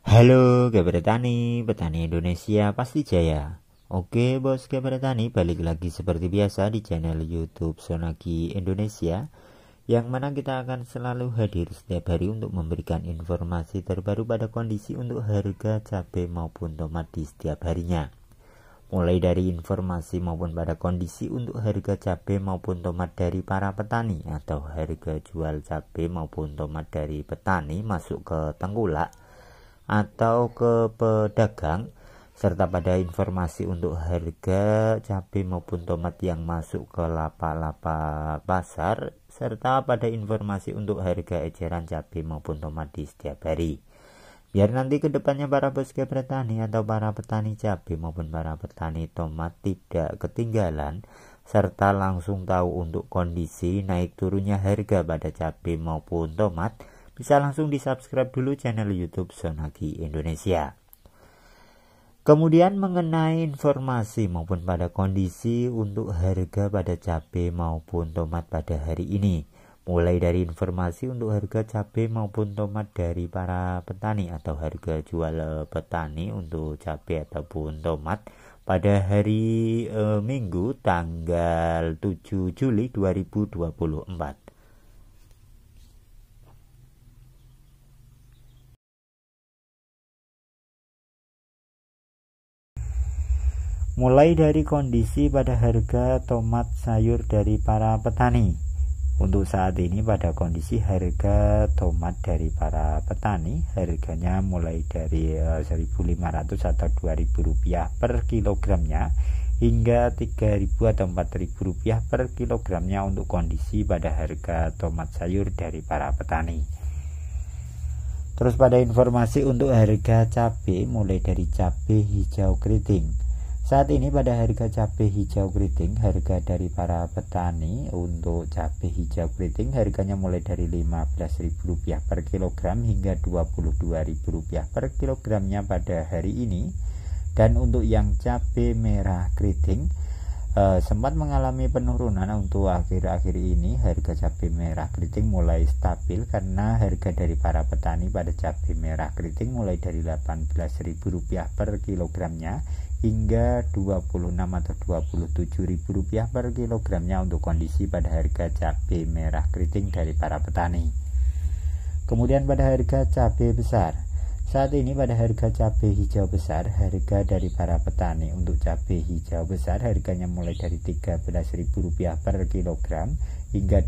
Halo Gabar Tani, petani Indonesia pasti jaya. Oke bos Gabar Tani, balik lagi seperti biasa di channel YouTube Sonagi Indonesia yang mana kita akan selalu hadir setiap hari untuk memberikan informasi terbaru pada kondisi untuk harga cabai maupun tomat di setiap harinya. Mulai dari informasi maupun pada kondisi untuk harga cabai maupun tomat dari para petani atau harga jual cabai maupun tomat dari petani masuk ke tengkulak atau ke pedagang serta pada informasi untuk harga cabai maupun tomat yang masuk ke lapak-lapak pasar serta pada informasi untuk harga eceran cabai maupun tomat di setiap hari biar nanti kedepannya para bosque petani atau para petani cabai maupun para petani tomat tidak ketinggalan serta langsung tahu untuk kondisi naik turunnya harga pada cabai maupun tomat bisa langsung di subscribe dulu channel youtube Sonagi Indonesia Kemudian mengenai informasi maupun pada kondisi untuk harga pada cabai maupun tomat pada hari ini. Mulai dari informasi untuk harga cabai maupun tomat dari para petani atau harga jual petani untuk cabai ataupun tomat pada hari e, Minggu tanggal 7 Juli 2024. mulai dari kondisi pada harga tomat sayur dari para petani. Untuk saat ini pada kondisi harga tomat dari para petani harganya mulai dari 1.500 eh, atau 2.000 rupiah per kilogramnya hingga 3.000 atau 4.000 rupiah per kilogramnya untuk kondisi pada harga tomat sayur dari para petani. Terus pada informasi untuk harga cabai mulai dari cabai hijau keriting saat ini pada harga cabai hijau keriting, harga dari para petani untuk cabai hijau keriting harganya mulai dari Rp15.000 per kilogram hingga Rp22.000 per kilogramnya pada hari ini. Dan untuk yang cabai merah keriting eh, sempat mengalami penurunan untuk akhir-akhir ini harga cabai merah keriting mulai stabil karena harga dari para petani pada cabai merah keriting mulai dari Rp18.000 per kilogramnya hingga 26 atau ribu rupiah per kilogramnya untuk kondisi pada harga cabai merah keriting dari para petani kemudian pada harga cabai besar saat ini pada harga cabai hijau besar harga dari para petani untuk cabai hijau besar harganya mulai dari ribu rupiah per kilogram hingga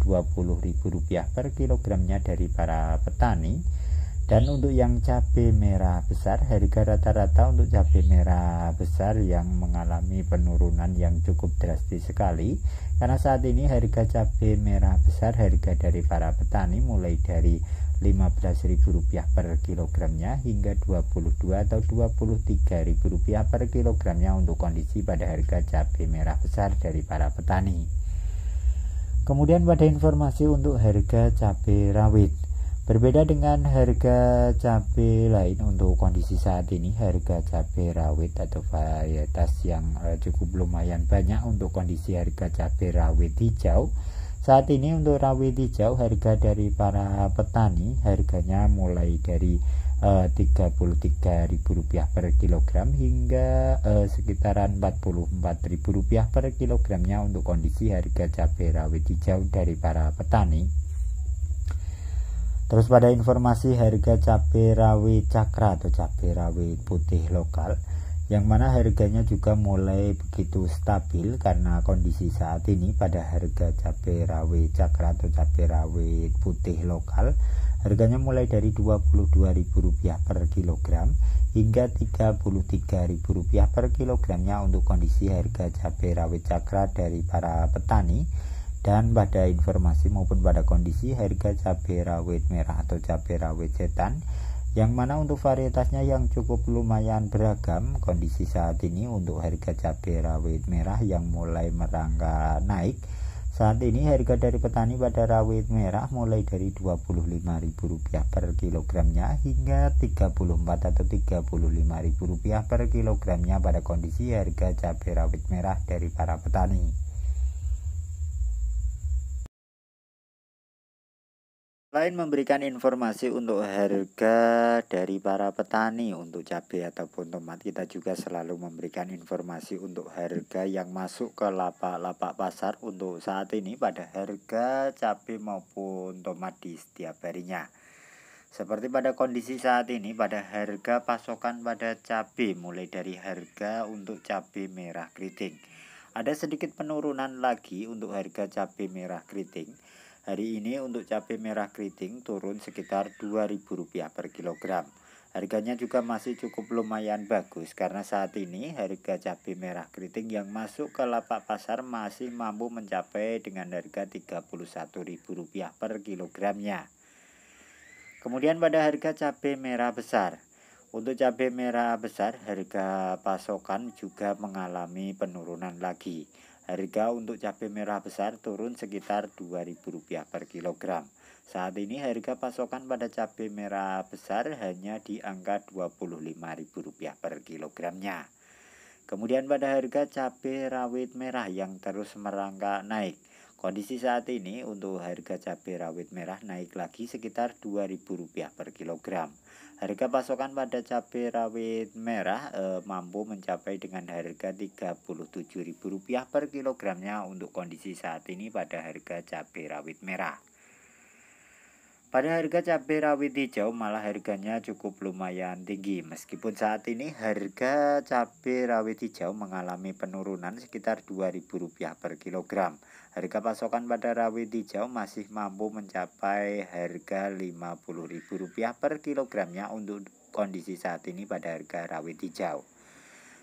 ribu rupiah per kilogramnya dari para petani dan untuk yang cabai merah besar harga rata-rata untuk cabai merah besar yang mengalami penurunan yang cukup drastis sekali karena saat ini harga cabai merah besar harga dari para petani mulai dari Rp15.000 per kilogramnya hingga 22 atau Rp23.000 per kilogramnya untuk kondisi pada harga cabai merah besar dari para petani. Kemudian pada informasi untuk harga cabai rawit Berbeda dengan harga cabai lain untuk kondisi saat ini harga cabai rawit atau varietas yang eh, cukup lumayan banyak untuk kondisi harga cabai rawit hijau saat ini untuk rawit hijau harga dari para petani harganya mulai dari eh, Rp33.000 uh, per kilogram hingga uh, sekitaran Rp44.000 per kilogramnya untuk kondisi harga cabai rawit hijau dari para petani. Terus pada informasi harga cabai rawit cakra atau cabai rawit putih lokal yang mana harganya juga mulai begitu stabil karena kondisi saat ini pada harga cabai rawit cakra atau cabai rawit putih lokal harganya mulai dari Rp22.000 per kilogram hingga Rp33.000 per kilogramnya untuk kondisi harga cabai rawit cakra dari para petani dan pada informasi maupun pada kondisi harga cabai rawit merah atau cabai rawit setan yang mana untuk varietasnya yang cukup lumayan beragam kondisi saat ini untuk harga cabai rawit merah yang mulai merangkak naik saat ini harga dari petani pada rawit merah mulai dari Rp25.000 per kilogramnya hingga Rp34 atau Rp35.000 per kilogramnya pada kondisi harga cabai rawit merah dari para petani. Selain memberikan informasi untuk harga dari para petani untuk cabai ataupun tomat, kita juga selalu memberikan informasi untuk harga yang masuk ke lapak-lapak pasar untuk saat ini pada harga cabai maupun tomat di setiap harinya. Seperti pada kondisi saat ini pada harga pasokan pada cabai mulai dari harga untuk cabai merah keriting. Ada sedikit penurunan lagi untuk harga cabai merah keriting Hari ini untuk cabai merah keriting turun sekitar Rp2.000 per kilogram. Harganya juga masih cukup lumayan bagus karena saat ini harga cabai merah keriting yang masuk ke lapak pasar masih mampu mencapai dengan harga Rp31.000 per kilogramnya. Kemudian pada harga cabai merah besar, untuk cabai merah besar, harga pasokan juga mengalami penurunan lagi. Harga untuk cabai merah besar turun sekitar Rp2.000 per kilogram. Saat ini harga pasokan pada cabai merah besar hanya di angka Rp25.000 per kilogramnya. Kemudian pada harga cabai rawit merah yang terus merangkak naik. Kondisi saat ini untuk harga cabai rawit merah naik lagi sekitar Rp2.000 per kilogram. Harga pasokan pada cabai rawit merah e, mampu mencapai dengan harga Rp37.000 per kilogramnya untuk kondisi saat ini pada harga cabai rawit merah. Pada harga cabai rawit hijau malah harganya cukup lumayan tinggi meskipun saat ini harga cabai rawit hijau mengalami penurunan sekitar Rp2.000 per kilogram. Harga pasokan pada rawit hijau masih mampu mencapai harga Rp50.000 per kilogramnya untuk kondisi saat ini pada harga rawit hijau.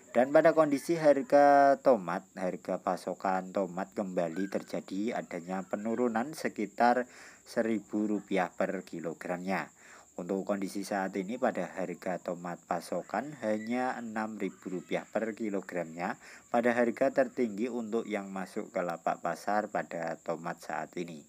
Dan pada kondisi harga tomat, harga pasokan tomat kembali terjadi adanya penurunan sekitar Rp1.000 per kilogramnya. Untuk kondisi saat ini pada harga tomat pasokan hanya Rp6.000 per kilogramnya pada harga tertinggi untuk yang masuk ke lapak pasar pada tomat saat ini.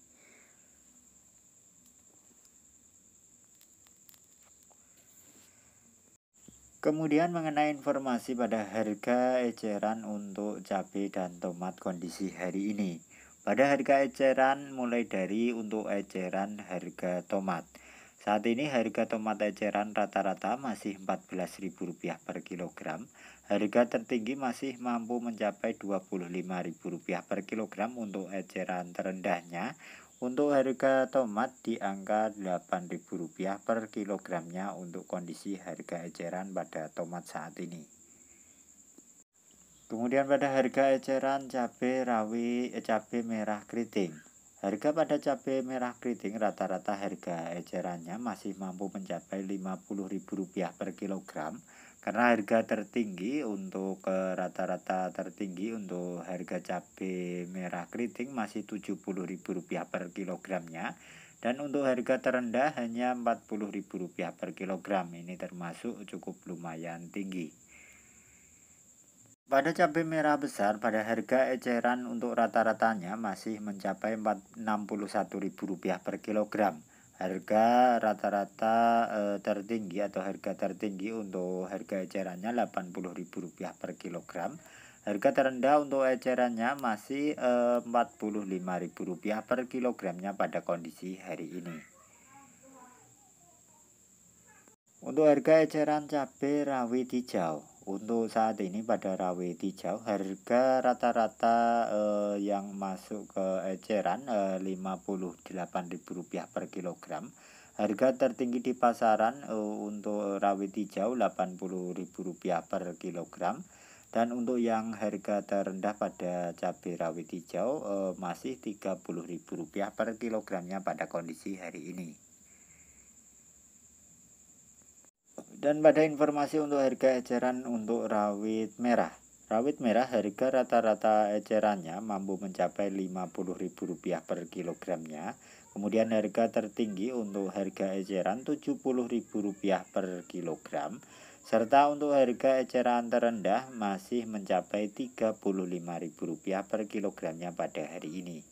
Kemudian mengenai informasi pada harga eceran untuk cabai dan tomat kondisi hari ini. Pada harga eceran mulai dari untuk eceran harga tomat. Saat ini harga tomat eceran rata-rata masih Rp14.000 per kilogram. Harga tertinggi masih mampu mencapai Rp25.000 per kilogram untuk eceran terendahnya. Untuk harga tomat di angka Rp8.000 per kilogramnya untuk kondisi harga eceran pada tomat saat ini. Kemudian pada harga eceran cabai rawi eh, cabai merah keriting. Harga pada cabai merah keriting rata-rata harga ecerannya masih mampu mencapai Rp50.000 per kilogram karena harga tertinggi untuk rata-rata tertinggi untuk harga cabai merah keriting masih Rp70.000 per kilogramnya dan untuk harga terendah hanya Rp40.000 per kilogram ini termasuk cukup lumayan tinggi pada cabai merah besar pada harga eceran untuk rata-ratanya masih mencapai Rp61.000 per kilogram harga rata-rata e, tertinggi atau harga tertinggi untuk harga ecerannya Rp80.000 per kilogram harga terendah untuk ecerannya masih e, eh, Rp45.000 per kilogramnya pada kondisi hari ini untuk harga eceran cabai rawit hijau untuk saat ini pada rawit hijau harga rata-rata uh, yang masuk ke eceran uh, eh, Rp58.000 per kilogram. Harga tertinggi di pasaran uh, untuk rawit hijau Rp80.000 per kilogram. Dan untuk yang harga terendah pada cabai rawit hijau masih Rp30.000 per kilogramnya pada kondisi hari ini. Dan pada informasi untuk harga eceran untuk rawit merah. Rawit merah harga rata-rata ecerannya mampu mencapai Rp50.000 per kilogramnya. Kemudian harga tertinggi untuk harga eceran Rp70.000 per kilogram. Serta untuk harga eceran terendah masih mencapai Rp35.000 per kilogramnya pada hari ini.